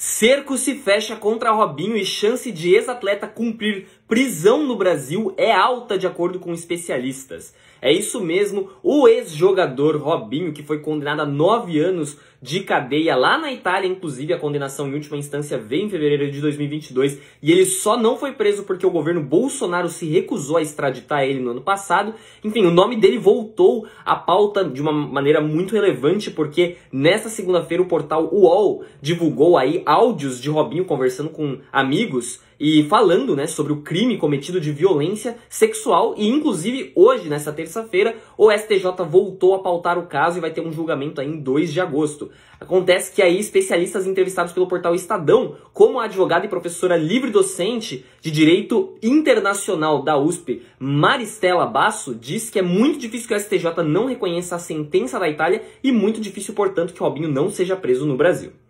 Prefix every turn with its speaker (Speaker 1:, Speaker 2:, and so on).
Speaker 1: Cerco se fecha contra Robinho e chance de ex-atleta cumprir prisão no Brasil é alta, de acordo com especialistas. É isso mesmo, o ex-jogador Robinho, que foi condenado a nove anos de cadeia lá na Itália, inclusive a condenação em última instância veio em fevereiro de 2022, e ele só não foi preso porque o governo Bolsonaro se recusou a extraditar ele no ano passado. Enfim, o nome dele voltou à pauta de uma maneira muito relevante, porque nesta segunda-feira o portal UOL divulgou aí áudios de Robinho conversando com amigos e falando né, sobre o crime cometido de violência sexual. E, inclusive, hoje, nessa terça-feira, o STJ voltou a pautar o caso e vai ter um julgamento aí em 2 de agosto. Acontece que aí especialistas entrevistados pelo portal Estadão, como a advogada e professora livre docente de Direito Internacional da USP, Maristela Basso, diz que é muito difícil que o STJ não reconheça a sentença da Itália e muito difícil, portanto, que Robinho não seja preso no Brasil.